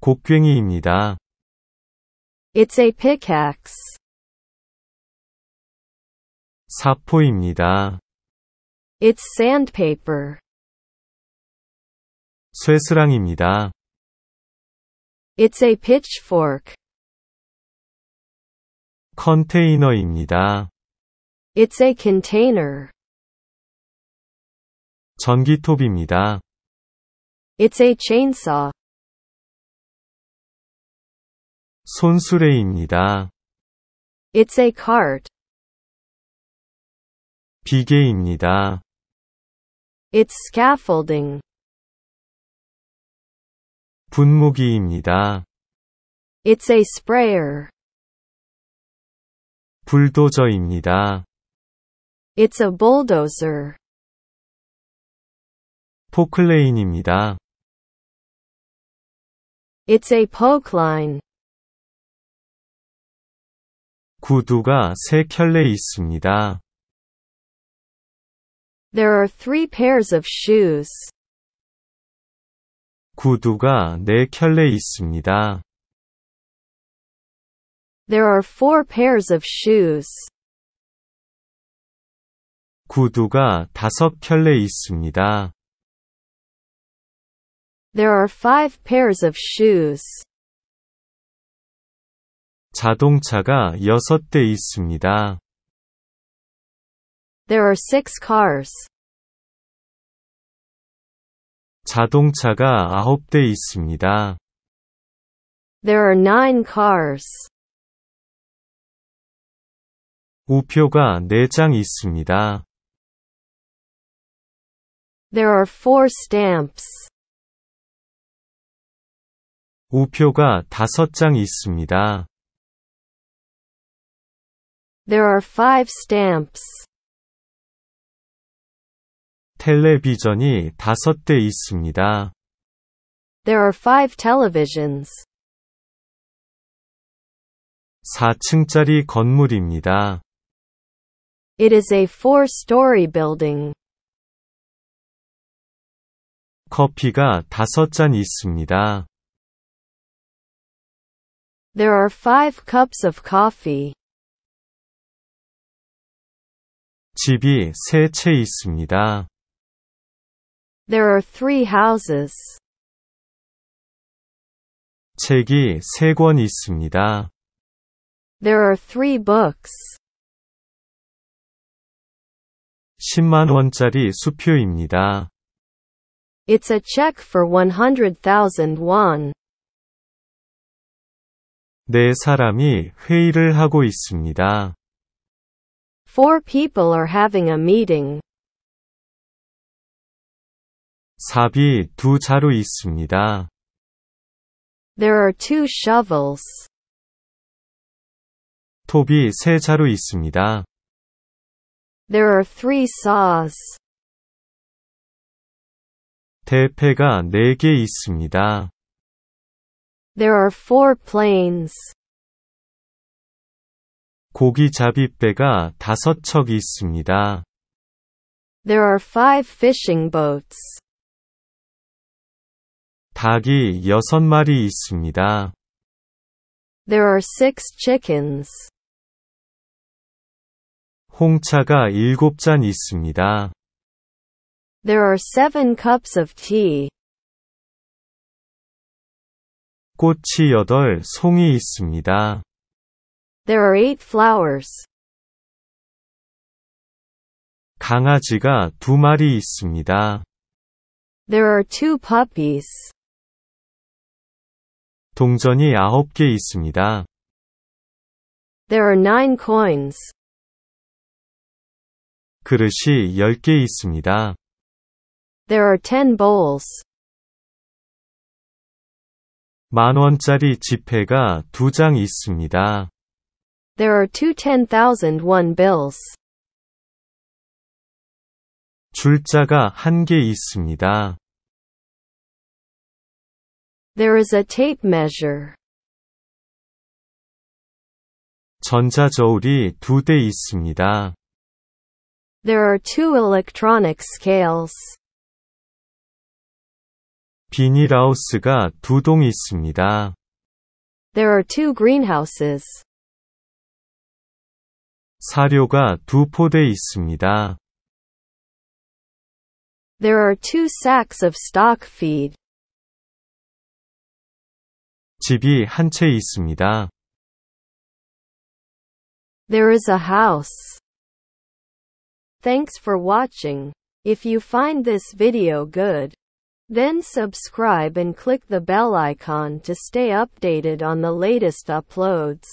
곡괭이입니다. It's a pickaxe. 사포입니다. It's sandpaper. 쇠스랑입니다. It's a pitchfork. 컨테이너입니다. It's a container. 전기톱입니다. It's a chainsaw. 손수레입니다. It's a cart. 비계입니다. It's scaffolding. 분무기입니다. It's a sprayer. 불도저입니다. It's a bulldozer. 포클레인입니다. It's a poke line. 구두가 세 켤레 있습니다. There are three pairs of shoes. 구두가 네 켤레 있습니다. There are four pairs of shoes. 구두가 다섯 켤레 있습니다. There are five pairs of shoes. 자동차가 6대 있습니다. There are six cars. 자동차가 9대 있습니다. There are nine cars. 우표가 4장 있습니다. There are four stamps. 우표가 5장 있습니다. There are five stamps. 텔레비전이 다섯 대 있습니다. There are five televisions. 4층짜리 건물입니다. It is a four-story building. 커피가 다섯 잔 있습니다. There are five cups of coffee. 집이 세 채 있습니다. There are three houses. 책이 세 권 있습니다. There are three books. 10만 원짜리 수표입니다. It's a check for 100,000 won. 네 사람이 회의를 하고 있습니다. Four people are having a meeting. 삽이 두 자루 있습니다. There are two shovels. 톱이 세 자루 있습니다. There are three saws. 대패가 있습니다. There are four planes. 고기잡이배가 다섯 척 있습니다. There are five fishing boats. 닭이 여섯 마리 있습니다. There are six chickens. 홍차가 일곱 잔 있습니다. There are seven cups of tea. 꽃이 여덟 송이 있습니다. There are eight flowers. 강아지가 두 마리 있습니다. There are two puppies. 동전이 아홉 개 있습니다. There are nine coins. 그릇이 10개 있습니다. There are ten bowls. 만 원짜리 지폐가 두 장 있습니다. There are two 10,001 bills. 줄자가 있습니다. There is a tape measure. 전자저울이 있습니다. There are two electronic scales. 비닐하우스가 있습니다. There are two greenhouses. 사료가 있습니다. There are two sacks of stock feed. 집이 있습니다. There is a house. Thanks for watching. If you find this video good, then subscribe and click the bell icon to stay updated on the latest uploads.